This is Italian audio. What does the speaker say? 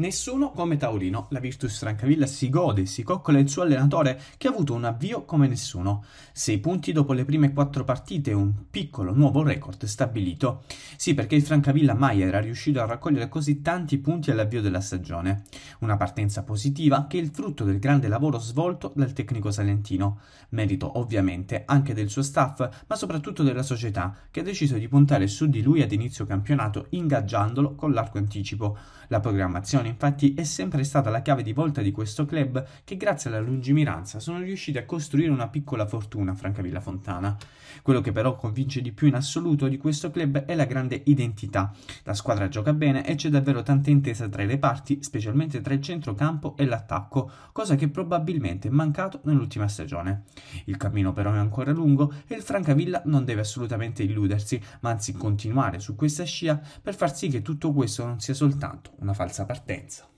Nessuno come Taurino. la Virtus Francavilla si gode si coccola il suo allenatore che ha avuto un avvio come nessuno. Sei punti dopo le prime quattro partite, un piccolo nuovo record stabilito. Sì, perché il Francavilla mai era riuscito a raccogliere così tanti punti all'avvio della stagione. Una partenza positiva che è il frutto del grande lavoro svolto dal tecnico salentino. Merito ovviamente anche del suo staff, ma soprattutto della società, che ha deciso di puntare su di lui ad inizio campionato ingaggiandolo con l'arco anticipo. La programmazione infatti è sempre stata la chiave di volta di questo club che grazie alla lungimiranza sono riusciti a costruire una piccola fortuna a Francavilla Fontana. Quello che però convince di più in assoluto di questo club è la grande identità. La squadra gioca bene e c'è davvero tanta intesa tra i reparti, specialmente tra il centrocampo e l'attacco, cosa che probabilmente è mancato nell'ultima stagione. Il cammino però è ancora lungo e il Francavilla non deve assolutamente illudersi, ma anzi continuare su questa scia per far sì che tutto questo non sia soltanto una falsa partenza partenza.